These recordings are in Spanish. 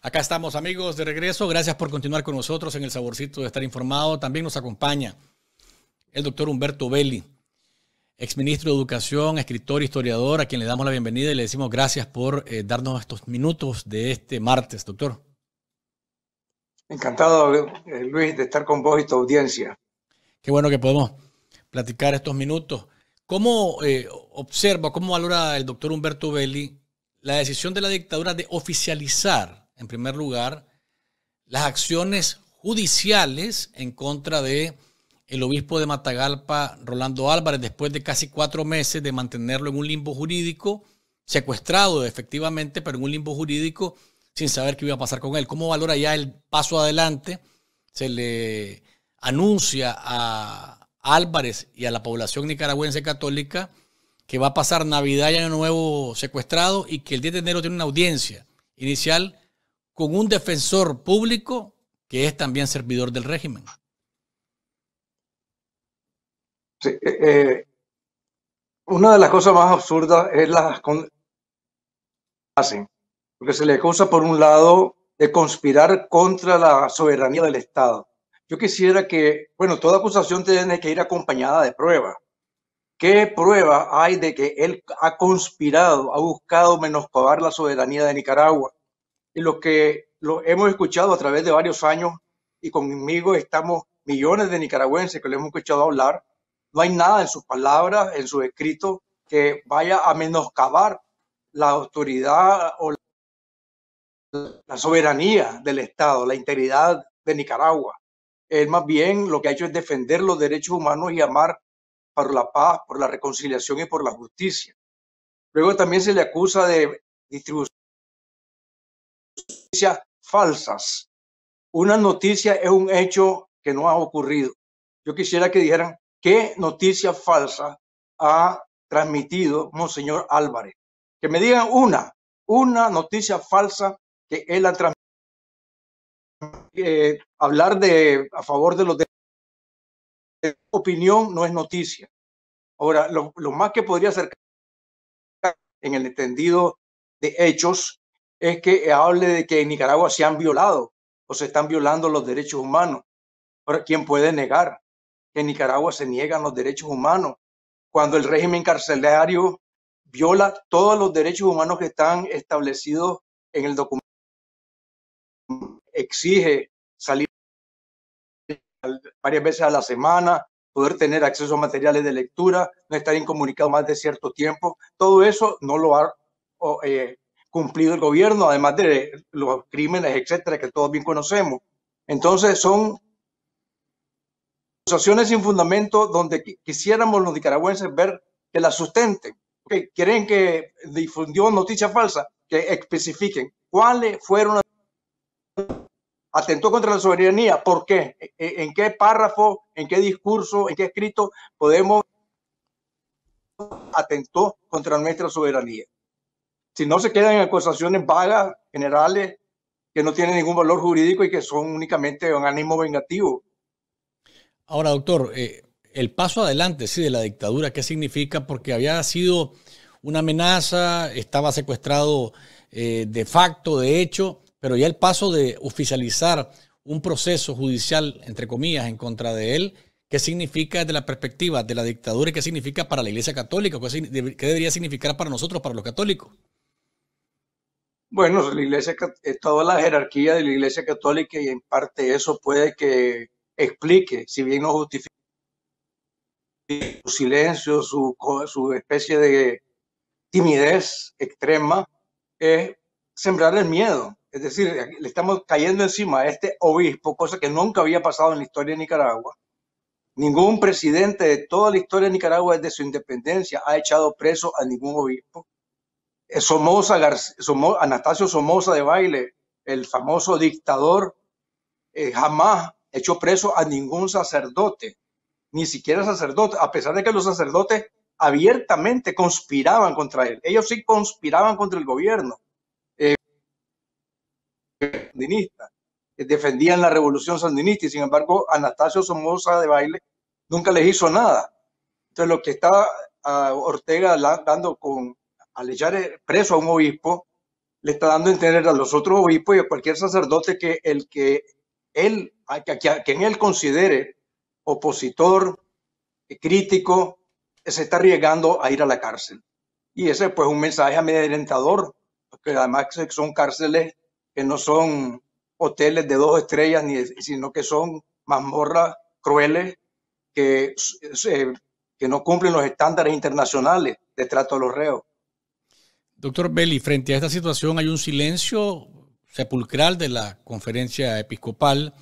Acá estamos amigos de regreso. Gracias por continuar con nosotros en el saborcito de estar informado. También nos acompaña el doctor Humberto Belli, exministro de Educación, escritor, historiador, a quien le damos la bienvenida y le decimos gracias por eh, darnos estos minutos de este martes, doctor. Encantado, eh, Luis, de estar con vos y tu audiencia. Qué bueno que podemos platicar estos minutos. ¿Cómo eh, observa, cómo valora el doctor Humberto Belli la decisión de la dictadura de oficializar, en primer lugar, las acciones judiciales en contra de el obispo de Matagalpa, Rolando Álvarez, después de casi cuatro meses de mantenerlo en un limbo jurídico, secuestrado efectivamente, pero en un limbo jurídico, sin saber qué iba a pasar con él. ¿Cómo valora ya el paso adelante? Se le anuncia a Álvarez y a la población nicaragüense católica que va a pasar Navidad y Año Nuevo secuestrado y que el 10 de enero tiene una audiencia inicial con un defensor público que es también servidor del régimen. Sí, eh, eh, una de las cosas más absurdas es las... Con... Hacen. Ah, porque se le acusa por un lado de conspirar contra la soberanía del Estado. Yo quisiera que, bueno, toda acusación tiene que ir acompañada de pruebas. ¿Qué prueba hay de que él ha conspirado, ha buscado menoscabar la soberanía de Nicaragua? Y lo que lo hemos escuchado a través de varios años y conmigo estamos millones de nicaragüenses que lo hemos escuchado hablar, no hay nada en sus palabras, en su escrito, que vaya a menoscabar la autoridad o la la soberanía del Estado, la integridad de Nicaragua. Él más bien lo que ha hecho es defender los derechos humanos y amar por la paz, por la reconciliación y por la justicia. Luego también se le acusa de distribución noticias falsas. Una noticia es un hecho que no ha ocurrido. Yo quisiera que dijeran qué noticia falsa ha transmitido Monseñor Álvarez. Que me digan una, una noticia falsa que él ha eh, hablar de a favor de los de, opinión no es noticia. Ahora, lo, más que podría acercar en el entendido de hechos es que hable de que en Nicaragua se han violado o se están violando los derechos humanos. Ahora, ¿quién puede negar que en Nicaragua se niegan los derechos humanos cuando el régimen carcelario viola todos los derechos humanos que están establecidos en el documento? exige salir varias veces a la semana, poder tener acceso a materiales de lectura, no estar incomunicado más de cierto tiempo. Todo eso no lo ha eh, cumplido el gobierno, además de los crímenes, etcétera, que todos bien conocemos. Entonces son situaciones sin fundamento donde quisiéramos los nicaragüenses ver que las sustenten. que Quieren que difundió noticia falsa, que especifiquen cuáles fueron las atentó contra la soberanía. ¿Por qué? E, e, ¿En qué párrafo, en qué discurso, en qué escrito podemos atentó contra nuestra soberanía? Si no se quedan en acusaciones vagas, generales, que no tienen ningún valor jurídico y que son únicamente un ánimo vengativo. Ahora, doctor, eh, el paso adelante, sí, de la dictadura, ¿qué significa? Porque había sido una amenaza, estaba secuestrado eh, de facto, de hecho, pero ya el paso de oficializar un proceso judicial, entre comillas, en contra de él, ¿qué significa desde la perspectiva de la dictadura y qué significa para la Iglesia Católica? ¿Qué debería significar para nosotros, para los católicos? Bueno, la iglesia, eh, toda la jerarquía de la Iglesia Católica y en parte eso puede que explique, si bien no justifica su silencio, su, su especie de timidez extrema, es sembrar el miedo. Es decir, le estamos cayendo encima a este obispo, cosa que nunca había pasado en la historia de Nicaragua. Ningún presidente de toda la historia de Nicaragua desde su independencia ha echado preso a ningún obispo. Anastasio Somoza de Baile, el famoso dictador, eh, jamás echó preso a ningún sacerdote, ni siquiera sacerdote, a pesar de que los sacerdotes abiertamente conspiraban contra él. Ellos sí conspiraban contra el gobierno sandinista, eh, defendían la revolución sandinista y sin embargo Anastasio Somoza de Baile nunca les hizo nada. Entonces lo que está Ortega dando con, al echar eh, preso a un obispo, le está dando a entender a los otros obispos y a cualquier sacerdote que el que él, a, que, quien él considere opositor, eh, crítico, se está arriesgando a ir a la cárcel. Y ese pues un mensaje amedrentador, porque además son cárceles que no son hoteles de dos estrellas, ni, sino que son mazmorras crueles que, que no cumplen los estándares internacionales de trato a los reos. Doctor Belli, frente a esta situación hay un silencio sepulcral de la conferencia episcopal.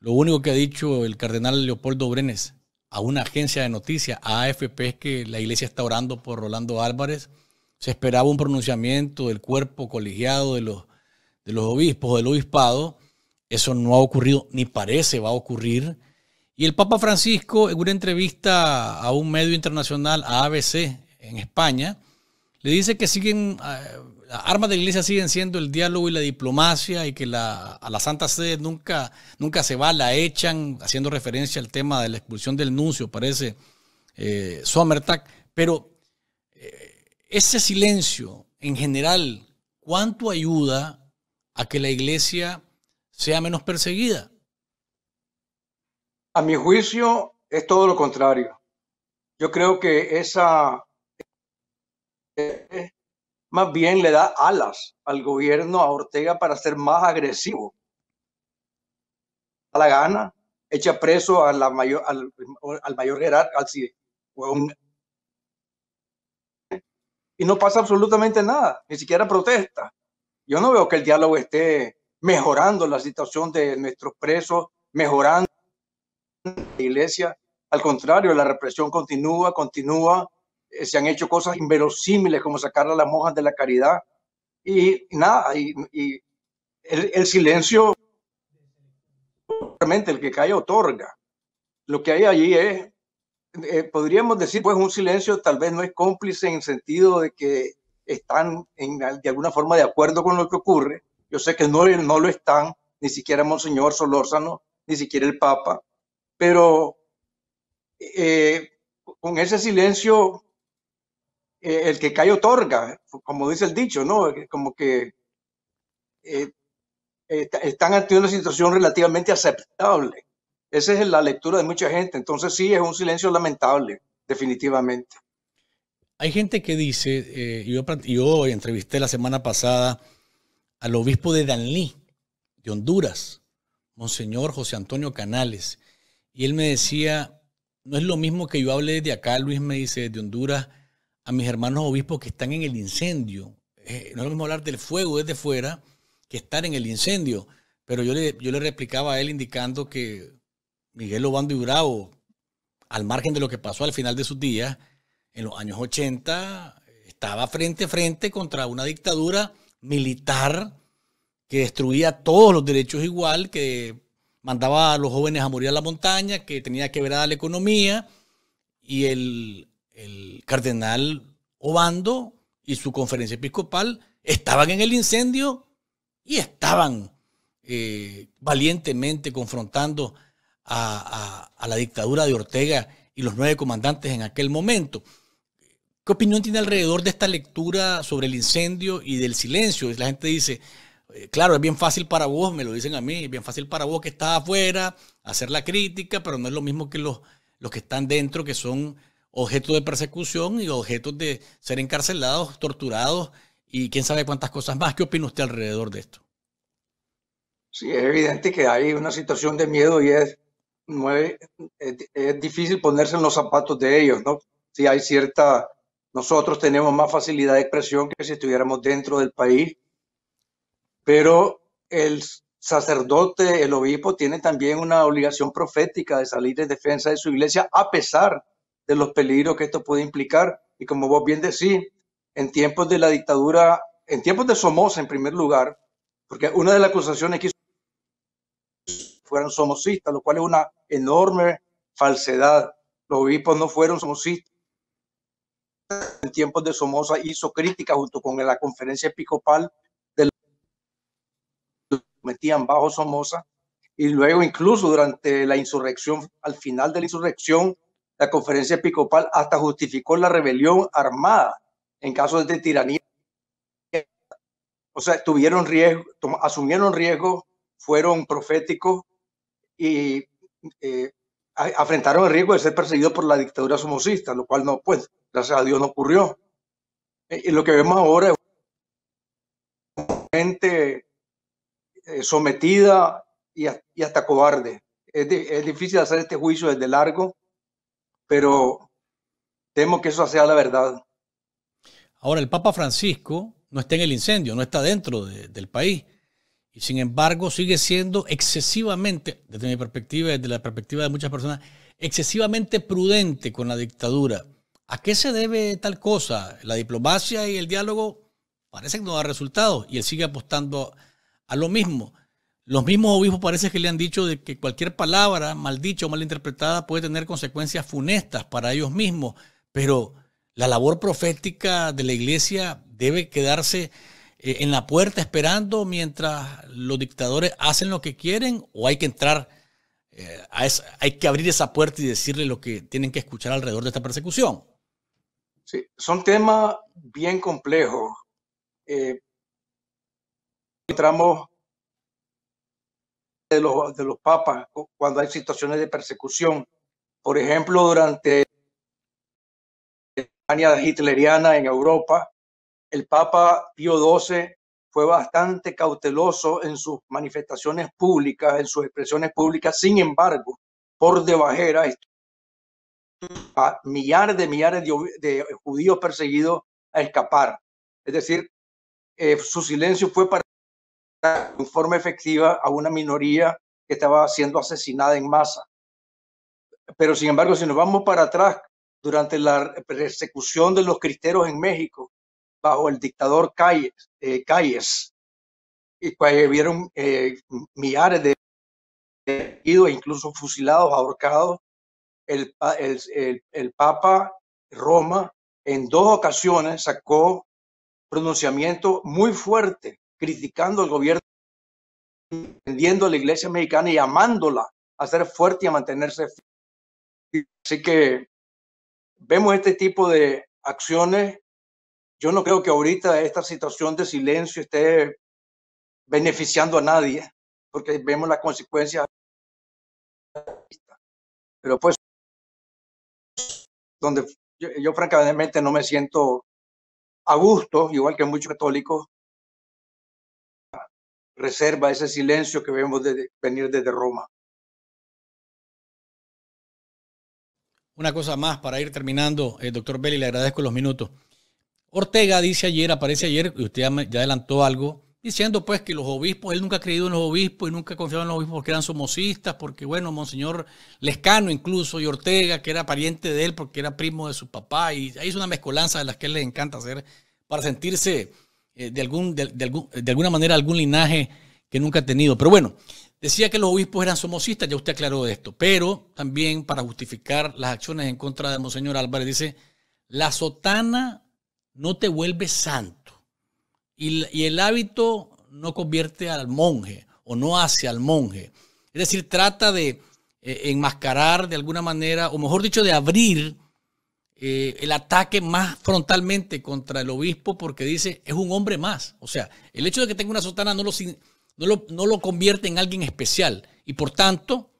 Lo único que ha dicho el cardenal Leopoldo Brenes a una agencia de noticias, AFP, es que la iglesia está orando por Rolando Álvarez. Se esperaba un pronunciamiento del cuerpo colegiado de los de los obispos, del obispado. Eso no ha ocurrido, ni parece va a ocurrir. Y el Papa Francisco, en una entrevista a un medio internacional, a ABC, en España, le dice que siguen, eh, las armas de la iglesia siguen siendo el diálogo y la diplomacia y que a la Santa Sede nunca, nunca se va, la echan, haciendo referencia al tema de la expulsión del nuncio, parece eh, Pero eh, ese silencio en general, ¿cuánto ayuda a que la iglesia sea menos perseguida? A mi juicio es todo lo contrario. Yo creo que esa eh, más bien le da alas al gobierno, a Ortega, para ser más agresivo. A la gana, echa preso a la mayor, al, al mayor jerarca, y no pasa absolutamente nada, ni siquiera protesta. Yo no veo que el diálogo esté mejorando la situación de nuestros presos, mejorando la iglesia. Al contrario, la represión continúa, continúa. Eh, se han hecho cosas inverosímiles como sacar a las monjas de la caridad. Y nada, y, el, silencio, realmente el que cae otorga. Lo que hay allí es, eh, podríamos decir, pues un silencio tal vez no es cómplice en el sentido de que están en, de alguna forma de acuerdo con lo que ocurre. Yo sé que no, no lo están, ni siquiera Monseñor Solórzano, ni siquiera el Papa, pero eh, con ese silencio, eh, el que cae otorga, como dice el dicho, ¿no? Como que eh, están ante una situación relativamente aceptable. Esa es la lectura de mucha gente. Entonces sí, es un silencio lamentable, definitivamente. Hay gente que dice, eh, yo, entrevisté la semana pasada al obispo de Danlí, de Honduras, Monseñor José Antonio Canales, y él me decía, no es lo mismo que yo hable desde acá, Luis me dice, de Honduras, a mis hermanos obispos que están en el incendio. Eh, no es lo mismo hablar del fuego desde fuera que estar en el incendio. Pero yo le, yo le replicaba a él indicando que Miguel Obando y Bravo, al margen de lo que pasó al final de sus días, en los años 80 estaba frente a frente contra una dictadura militar que destruía todos los derechos igual, que mandaba a los jóvenes a morir a la montaña, que tenía que ver a la economía, y el, cardenal Obando y su conferencia episcopal estaban en el incendio y estaban eh, valientemente confrontando a, la dictadura de Ortega y los nueve comandantes en aquel momento. ¿Qué opinión tiene alrededor de esta lectura sobre el incendio y del silencio? La gente dice, eh, claro, es bien fácil para vos, me lo dicen a mí, es bien fácil para vos que estás afuera, hacer la crítica, pero no es lo mismo que los, los que están dentro, que son objetos de persecución y objetos de ser encarcelados, torturados y quién sabe cuántas cosas más. ¿Qué opina usted alrededor de esto? Sí, es evidente que hay una situación de miedo y es, es, difícil ponerse en los zapatos de ellos, ¿no? Si hay cierta nosotros tenemos más facilidad de expresión que si estuviéramos dentro del país, pero el sacerdote, el obispo, tiene también una obligación profética de salir en defensa de su iglesia a pesar de los peligros que esto puede implicar. Y como vos bien decís, en tiempos de la dictadura, en tiempos de Somoza en primer lugar, porque una de las acusaciones que hizo fueron somocistas, lo cual es una enorme falsedad. Los obispos no fueron somocistas, en tiempos de Somoza hizo crítica junto con la conferencia episcopal del metían bajo Somoza y luego incluso durante la insurrección, al final de la insurrección, la conferencia episcopal hasta justificó la rebelión armada en casos de tiranía. O sea, tuvieron riesgo, asumieron riesgo, fueron proféticos y eh, afrentaron el riesgo de ser perseguidos por la dictadura somocista, lo cual no, pues, gracias a Dios no ocurrió. Y lo que vemos ahora es gente eh, sometida y, hasta cobarde. Es, difícil hacer este juicio desde largo, pero temo que eso sea la verdad. Ahora, el Papa Francisco no está en el incendio, no está dentro del país. Y sin embargo, sigue siendo excesivamente, desde mi perspectiva, desde la perspectiva de muchas personas, excesivamente prudente con la dictadura. ¿A qué se debe tal cosa? La diplomacia y el diálogo parece que no da resultados y él sigue apostando a, lo mismo. Los mismos obispos parece que le han dicho de que cualquier palabra mal dicha o mal interpretada puede tener consecuencias funestas para ellos mismos, pero la labor profética de la iglesia debe quedarse eh, en la puerta esperando mientras los dictadores hacen lo que quieren o hay que entrar, eh, hay que abrir esa puerta y decirle lo que tienen que escuchar alrededor de esta persecución. Sí, son temas bien complejos. Eh, entramos de los, de los papas cuando hay situaciones de persecución. Por ejemplo, durante la campaña hitleriana en Europa, el Papa Pío XII fue bastante cauteloso en sus manifestaciones públicas, en sus expresiones públicas. Sin embargo, por debajera, a millares de millares de, judíos perseguidos a escapar. Es decir, eh, su silencio fue para en forma efectiva a una minoría que estaba siendo asesinada en masa. Pero sin embargo, si nos vamos para atrás, durante la persecución de los cristeros en México, bajo el dictador Calles, eh, Calles y pues, eh, vieron millares de heridos, e incluso fusilados, ahorcados, el, el, el, Papa Roma en dos ocasiones sacó pronunciamiento muy fuerte criticando al gobierno, defendiendo a la iglesia mexicana y llamándola a ser fuerte y a mantenerse. Así que vemos este tipo de acciones. Yo no creo que ahorita esta situación de silencio esté beneficiando a nadie, porque vemos las consecuencias. Pero pues donde yo, francamente no me siento a gusto, igual que muchos católicos, reserva ese silencio que vemos de, venir desde Roma. Una cosa más para ir terminando, eh, doctor Belli, le agradezco los minutos. Ortega dice ayer, aparece ayer, y usted ya adelantó algo, diciendo pues que los obispos, él nunca ha creído en los obispos y nunca ha en los obispos porque eran somocistas, porque bueno, Monseñor Lescano incluso y Ortega, que era pariente de él porque era primo de su papá, y ahí es una mezcolanza de las que él le encanta hacer para sentirse eh, de, algún, alguna manera algún linaje que nunca ha tenido. Pero bueno, decía que los obispos eran somocistas, ya usted aclaró esto, pero también para justificar las acciones en contra de Monseñor Álvarez, dice, la sotana no te vuelve santo y, el hábito no convierte al monje o no hace al monje. Es decir, trata de eh, enmascarar de alguna manera, o mejor dicho, de abrir eh, el ataque más frontalmente contra el obispo porque dice, es un hombre más. O sea, el hecho de que tenga una sotana no lo, no lo convierte en alguien especial. Y por tanto,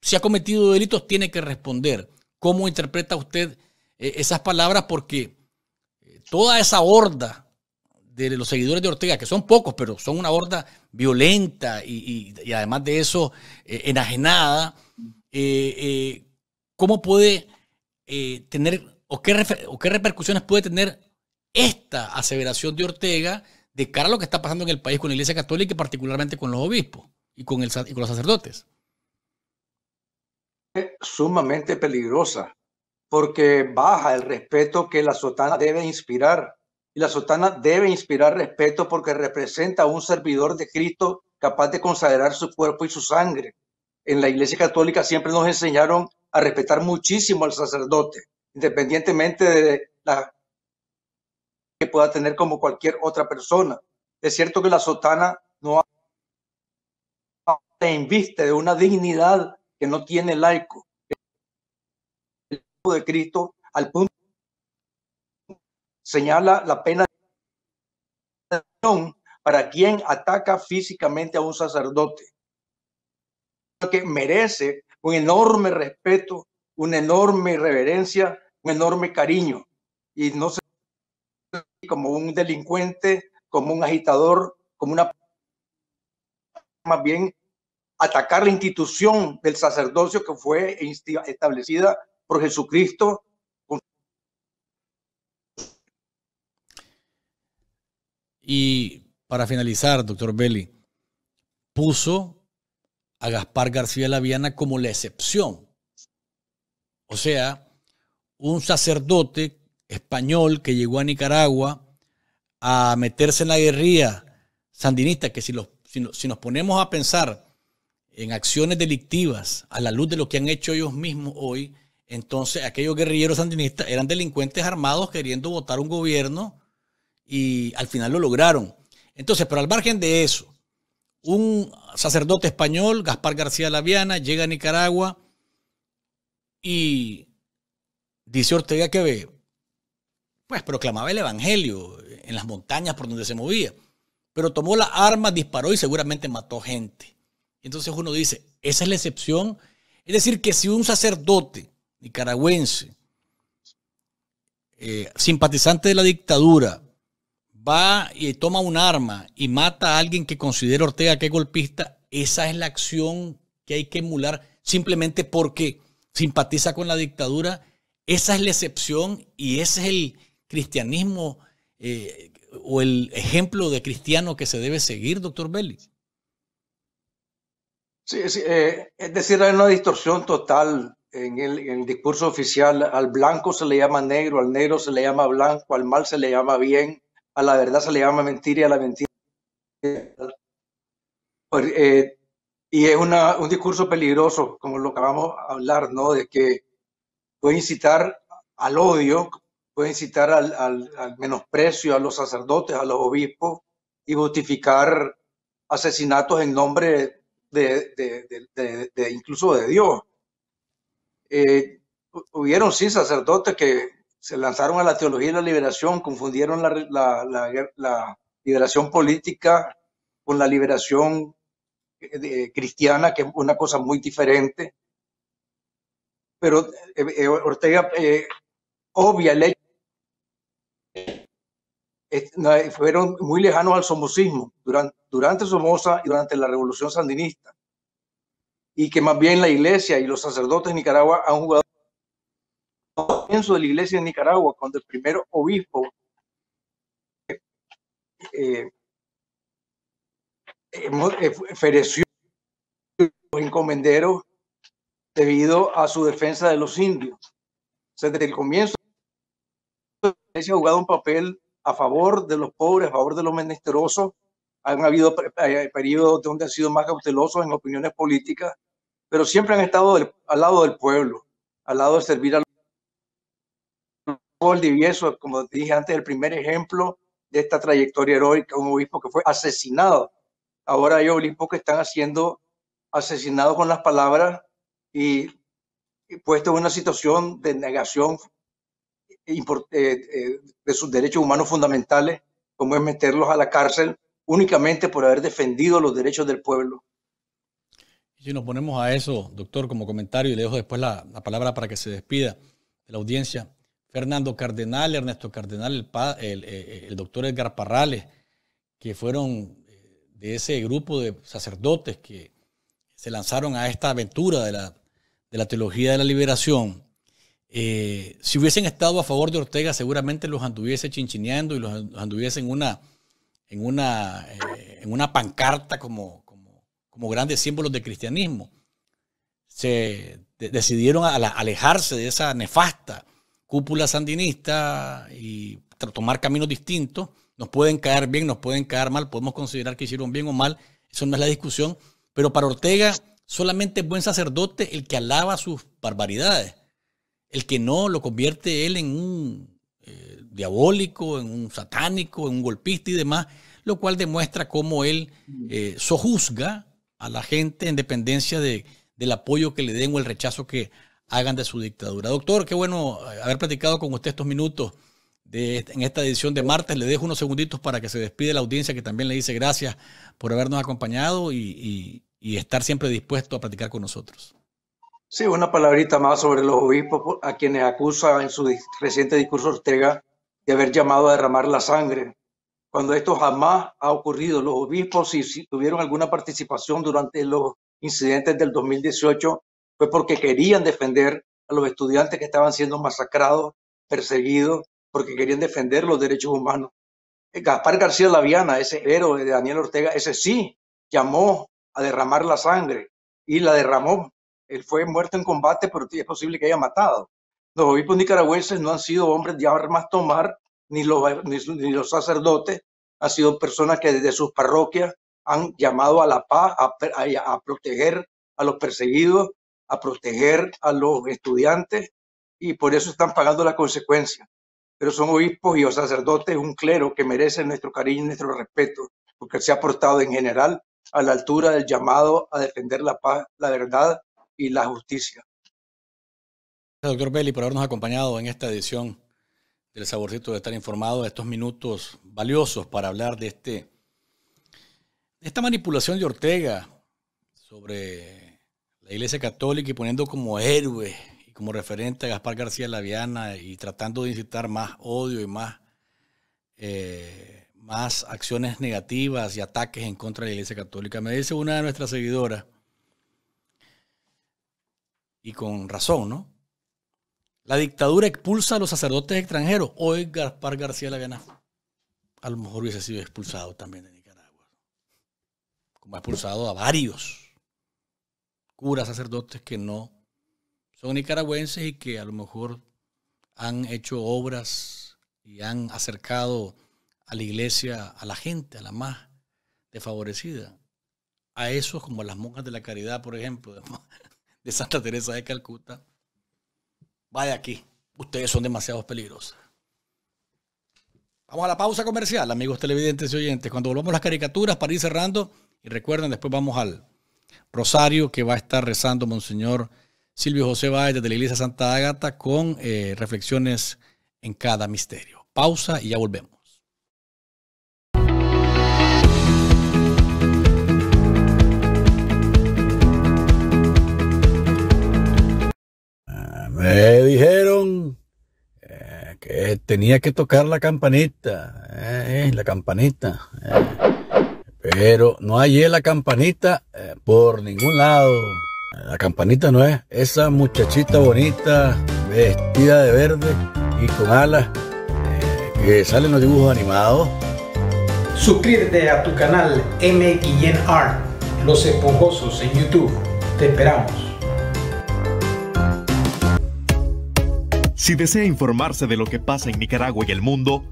si ha cometido delitos, tiene que responder. ¿Cómo interpreta usted eh, esas palabras? Porque toda esa horda de los seguidores de Ortega, que son pocos, pero son una horda violenta y, además de eso eh, enajenada, eh, eh, ¿cómo puede tener o qué, qué repercusiones puede tener esta aseveración de Ortega de cara a lo que está pasando en el país con la Iglesia Católica y particularmente con los obispos y con, el, y con los sacerdotes? Es sumamente peligrosa porque baja el respeto que la sotana debe inspirar y la sotana debe inspirar respeto porque representa a un servidor de Cristo capaz de consagrar su cuerpo y su sangre. En la Iglesia Católica siempre nos enseñaron a respetar muchísimo al sacerdote, independientemente de la que pueda tener como cualquier otra persona. Es cierto que la sotana no te inviste de una dignidad que no tiene laico. El de Cristo al punto señala la pena para quien ataca físicamente a un sacerdote, que merece un enorme respeto, una enorme reverencia, un enorme cariño, y no se como un delincuente, como un agitador, como una... Más bien atacar la institución del sacerdocio que fue establecida por Jesucristo Y para finalizar, doctor Belli, puso a Gaspar García Laviana como la excepción. O sea, un sacerdote español que llegó a Nicaragua a meterse en la guerrilla sandinista, que si, los, si, si nos ponemos a pensar en acciones delictivas a la luz de lo que han hecho ellos mismos hoy, entonces aquellos guerrilleros sandinistas eran delincuentes armados queriendo votar un gobierno y al final lo lograron. Entonces, pero al margen de eso, un sacerdote español, Gaspar García Laviana, llega a Nicaragua y dice Ortega que pues proclamaba el evangelio en las montañas por donde se movía, pero tomó las armas, disparó y seguramente mató gente. Entonces uno dice, esa es la excepción. Es decir, que si un sacerdote nicaragüense, eh, simpatizante de la dictadura, va y toma un arma y mata a alguien que considera Ortega que es golpista, esa es la acción que hay que emular simplemente porque simpatiza con la dictadura. Esa es la excepción y ese es el cristianismo eh, o el ejemplo de cristiano que se debe seguir, doctor Vélez. Sí, eh, es decir, hay una distorsión total en el, discurso oficial. Al blanco se le llama negro, al negro se le llama blanco, al mal se le llama bien a la verdad se le llama mentira y a la mentira. Eh, y es un discurso peligroso, como lo acabamos a hablar, ¿no? De que puede incitar al odio, puede incitar al, al, menosprecio a los sacerdotes, a los obispos y justificar asesinatos en nombre de, de, incluso de Dios. Eh, hubieron sí sacerdotes que se lanzaron a la teología de la liberación, confundieron la, la, liberación política con la liberación eh, cristiana, que es una cosa muy diferente. Pero eh, eh, Ortega obvia el fueron muy lejanos al somocismo durante, durante Somoza y durante la revolución sandinista. Y que más bien la iglesia y los sacerdotes de Nicaragua han jugado de la iglesia en Nicaragua, cuando el primer obispo eh, eh, los eh, encomenderos debido a su defensa de los indios. desde el comienzo, la ha jugado un papel a favor de los pobres, a favor de los menesterosos. Han habido periodos eh, eh, donde han sido más cautelosos en opiniones políticas, pero siempre han estado al lado del pueblo, al lado de servir a Coldi como dije antes, el primer ejemplo de esta trayectoria heroica, un obispo que fue asesinado. Ahora hay obispos que están siendo asesinados con las palabras y, y puesto en una situación de negación eh, eh, de sus derechos humanos fundamentales, como es meterlos a la cárcel únicamente por haber defendido los derechos del pueblo. Si nos ponemos a eso, doctor, como comentario, y le dejo después la, la palabra para que se despida de la audiencia, Fernando Cardenal, Ernesto Cardenal, eh, eh, el, doctor Edgar Parrales, que fueron eh, de ese grupo de sacerdotes que se lanzaron a esta aventura de la, teología de la liberación. si hubiesen estado a favor de Ortega, seguramente los anduviese chinchineando y los anduviese en una, pancarta como, grandes símbolos de cristianismo. Se decidieron a alejarse de esa nefasta cúpula sandinista y tomar caminos distintos. Nos pueden caer bien, nos pueden caer mal, podemos considerar que hicieron bien o mal, eso no es la discusión. Pero para Ortega solamente es buen sacerdote el que alaba sus barbaridades. El que no lo convierte él en un eh, diabólico, en un satánico, en un golpista y demás, lo cual demuestra cómo él eh, sojuzga a la gente en dependencia de, del apoyo que le den o el rechazo que hagan de su dictadura. Doctor, qué bueno eh, haber platicado con usted estos minutos de, en esta edición de martes. Le dejo unos segunditos para que se despide la audiencia que también le dice gracias por habernos acompañado y, estar siempre dispuesto a platicar con nosotros. Sí, una palabrita más sobre los obispos a quienes acusa en su reciente discurso Ortega de haber llamado a derramar la sangre, cuando esto jamás ha ocurrido. Los obispos, si, si tuvieron alguna participación durante los incidentes del 2018, fue porque querían defender a los estudiantes que estaban siendo masacrados, perseguidos, porque querían defender los derechos humanos. Eh, Gaspar García Laviana, ese héroe de Daniel Ortega, ese sí llamó a derramar la sangre y la derramó. Él fue muerto en combate, pero es posible que haya matado. Los obispos nicaragüenses no han sido hombres de armas tomar, ni los, ni, los sacerdotes, han sido personas que desde sus parroquias han llamado a la paz, a proteger a los perseguidos, a proteger a los estudiantes y por eso están pagando la consecuencia. Pero son obispos y los sacerdotes, un clero que merece nuestro cariño y nuestro respeto, porque se ha portado en general a la altura del llamado a defender la paz, la verdad y la justicia. Doctor Belli, por habernos acompañado en esta edición del saborcito de estar informado, de estos minutos valiosos para hablar de este, de esta manipulación de Ortega sobre la Iglesia Católica y poniendo como héroe y como referente a Gaspar García Laviana y tratando de incitar más odio y más, eh, más acciones negativas y ataques en contra de la Iglesia Católica. Me dice una de nuestras seguidoras, y con razón, ¿no? La dictadura expulsa a los sacerdotes extranjeros. Hoy Gaspar García Laviana a lo mejor hubiese sido expulsado también de Nicaragua, como ha expulsado a varios curas, sacerdotes que no son nicaragüenses y que a lo mejor han hecho obras y han acercado a la iglesia, a la gente, a la más desfavorecida. A esos, como las monjas de la caridad, por ejemplo, de Santa Teresa de Calcuta, vaya aquí, ustedes son demasiado peligrosos. Vamos a la pausa comercial, amigos televidentes y oyentes. Cuando volvamos las caricaturas para ir cerrando, y recuerden, después vamos al Rosario que va a estar rezando Monseñor Silvio José Báez desde la Iglesia Santa Agata con eh, reflexiones en cada misterio. Pausa y ya volvemos. Ah, me dijeron eh, que tenía que tocar la campanita, eh, eh la campanita. Pero no hay la campanita eh, por ningún lado. La campanita no es esa muchachita bonita, vestida de verde y con alas, eh, que salen los dibujos animados. Suscríbete a tu canal M. Art, Los Esponjosos en YouTube. Te esperamos. Si desea informarse de lo que pasa en Nicaragua y el mundo,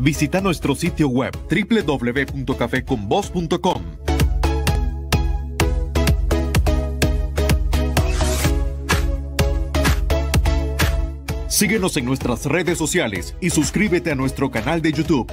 visita nuestro sitio web www.cafeconvoz.com. Síguenos en nuestras redes sociales y suscríbete a nuestro canal de YouTube.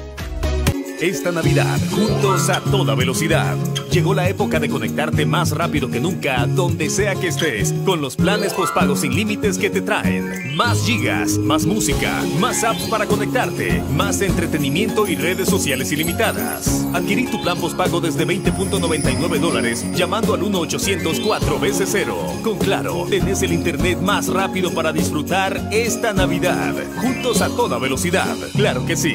Esta Navidad, juntos a toda velocidad. Llegó la época de conectarte más rápido que nunca, donde sea que estés, con los planes postpago sin límites que te traen. Más gigas, más música, más apps para conectarte, más entretenimiento y redes sociales ilimitadas. Adquirí tu plan postpago desde 20.99 dólares llamando al 1-800-4 veces 0. Con Claro, tenés el internet más rápido para disfrutar esta Navidad. Juntos a toda velocidad. Claro que sí.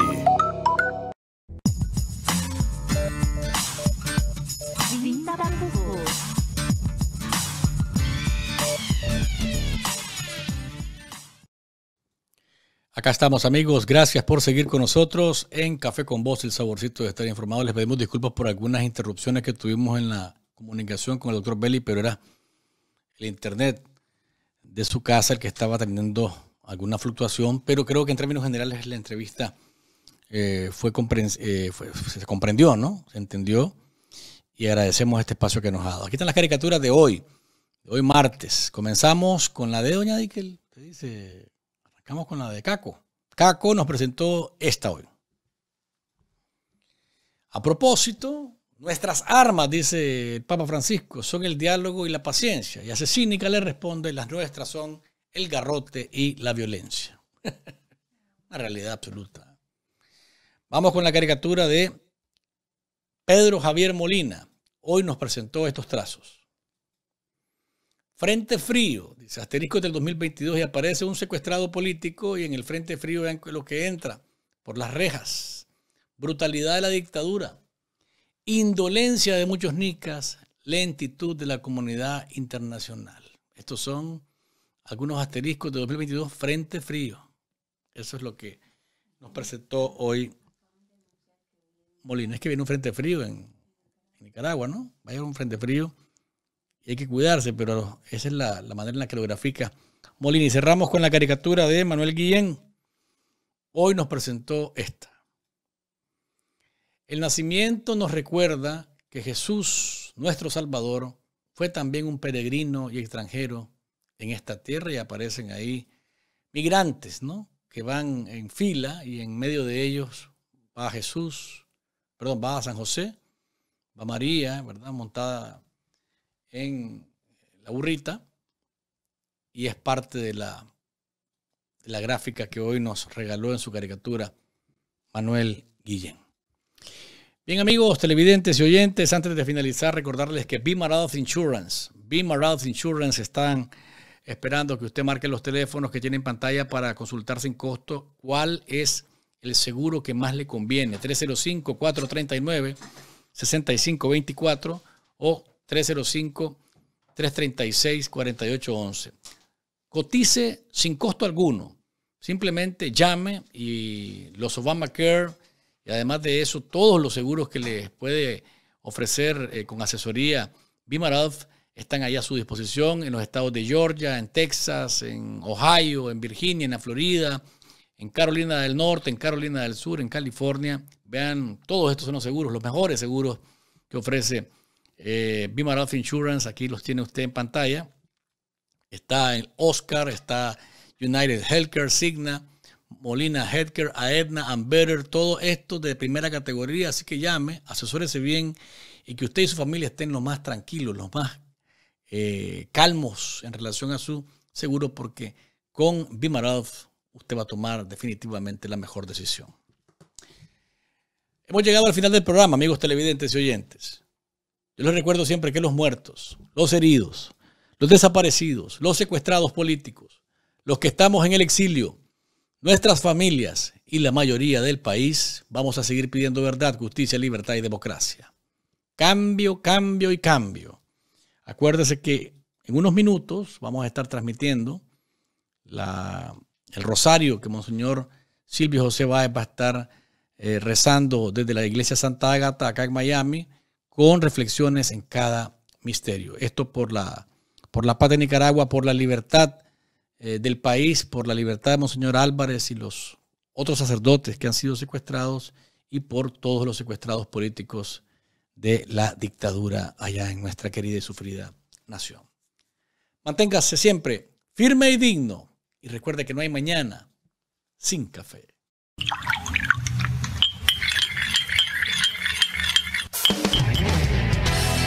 Acá estamos amigos, gracias por seguir con nosotros en Café con Vos, el saborcito de estar informado. Les pedimos disculpas por algunas interrupciones que tuvimos en la comunicación con el doctor Belli, pero era el internet de su casa el que estaba teniendo alguna fluctuación, pero creo que en términos generales la entrevista eh, eh, fue, se comprendió, ¿no? Se entendió y agradecemos este espacio que nos ha dado. Aquí están las caricaturas de hoy, de hoy martes. Comenzamos con la de Doña Dickel, que dice Vamos con la de Caco. Caco nos presentó esta hoy. A propósito, nuestras armas, dice el Papa Francisco, son el diálogo y la paciencia. Y hace cínica le responde, las nuestras son el garrote y la violencia. Una realidad absoluta. Vamos con la caricatura de Pedro Javier Molina. Hoy nos presentó estos trazos. Frente Frío, dice asterisco del 2022 y aparece un secuestrado político y en el Frente Frío vean lo que entra por las rejas. Brutalidad de la dictadura, indolencia de muchos nicas, lentitud de la comunidad internacional. Estos son algunos asteriscos del 2022 Frente Frío. Eso es lo que nos presentó hoy Molina. Es que viene un Frente Frío en, en Nicaragua, ¿no? Va a un Frente Frío y hay que cuidarse, pero esa es la, manera en la que lo grafica Molini. Cerramos con la caricatura de Manuel Guillén. Hoy nos presentó esta. El nacimiento nos recuerda que Jesús, nuestro Salvador, fue también un peregrino y extranjero en esta tierra y aparecen ahí migrantes, ¿no? Que van en fila y en medio de ellos va Jesús, perdón, va a San José, va María, ¿verdad? Montada en la burrita y es parte de la, la gráfica que hoy nos regaló en su caricatura Manuel Guillén. Bien amigos, televidentes y oyentes, antes de finalizar, recordarles que Be Insurance, Be Insurance están esperando que usted marque los teléfonos que tiene en pantalla para consultar sin costo cuál es el seguro que más le conviene. 305-439-6524 o 305-336-4811. Cotice sin costo alguno. Simplemente llame y los Obamacare y además de eso todos los seguros que les puede ofrecer eh, con asesoría Bimarov están ahí a su disposición en los estados de Georgia, en Texas, en Ohio, en Virginia, en la Florida, en Carolina del Norte, en Carolina del Sur, en California. Vean, todos estos son los seguros, los mejores seguros que ofrece eh, Insurance, aquí los tiene usted en pantalla. Está el Oscar, está United Healthcare, Signa, Molina Healthcare, Aetna, Ambetter, todo esto de primera categoría. Así que llame, asesórese bien y que usted y su familia estén los más tranquilos, los más eh, calmos en relación a su seguro, porque con Bimaralf usted va a tomar definitivamente la mejor decisión. Hemos llegado al final del programa, amigos televidentes y oyentes. Yo les recuerdo siempre que los muertos, los heridos, los desaparecidos, los secuestrados políticos, los que estamos en el exilio, nuestras familias y la mayoría del país, vamos a seguir pidiendo verdad, justicia, libertad y democracia. Cambio, cambio y cambio. Acuérdese que en unos minutos vamos a estar transmitiendo el rosario que Monseñor Silvio José Báez va a estar eh, rezando desde la iglesia Santa Agata acá en Miami con reflexiones en cada misterio. Esto por la, por la paz de Nicaragua, por la libertad eh, del país, por la libertad de Monseñor Álvarez y los otros sacerdotes que han sido secuestrados y por todos los secuestrados políticos de la dictadura allá en nuestra querida y sufrida nación. Manténgase siempre firme y digno y recuerde que no hay mañana sin café.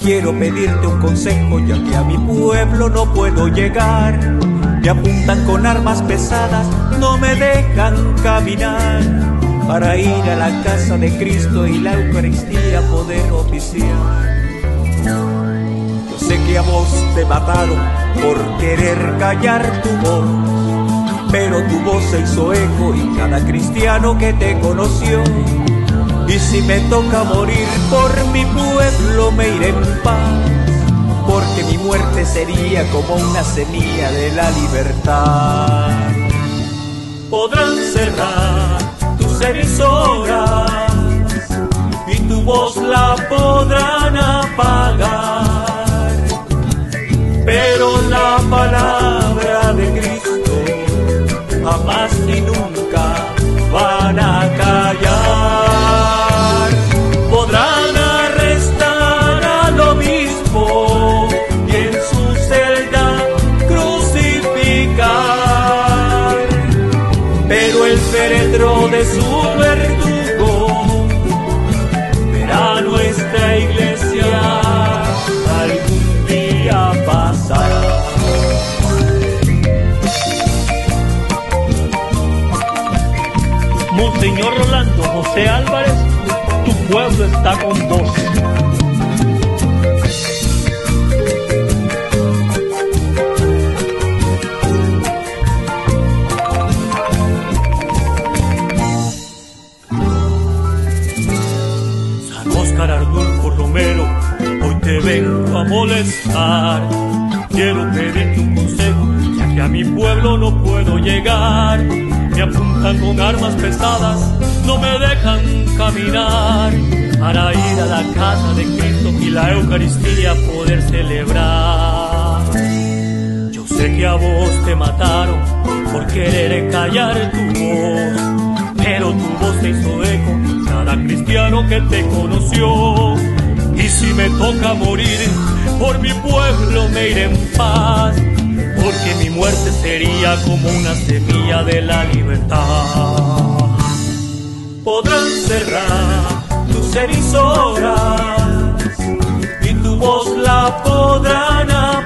Quiero pedirte un consejo ya que a mi pueblo no puedo llegar. Me apuntan con armas pesadas, no me dejan caminar para ir a la casa de Cristo y la Eucaristía poder oficiar. Yo sé que a vos te mataron por querer callar tu voz, pero tu voz se hizo eco y cada cristiano que te conoció y si me toca morir por mi pueblo me iré en paz, porque mi muerte sería como una semilla de la libertad. Podrán cerrar tus emisoras y tu voz la podrán apagar, pero la palabra de Cristo Señor Rolando José Álvarez, tu pueblo está con vos. San Oscar Arnulfo Romero, hoy te vengo a molestar. Quiero pedirte un consejo, ya que a mi pueblo no puedo llegar. Me con armas pesadas, no me dejan caminar para ir a la casa de Cristo y la Eucaristía poder celebrar. Yo sé que a vos te mataron por querer callar tu voz, pero tu voz te hizo eco cada cristiano que te conoció. Y si me toca morir, por mi pueblo me iré en paz porque mi muerte sería como una semilla de la libertad. Podrán cerrar tus emisoras y tu voz la podrán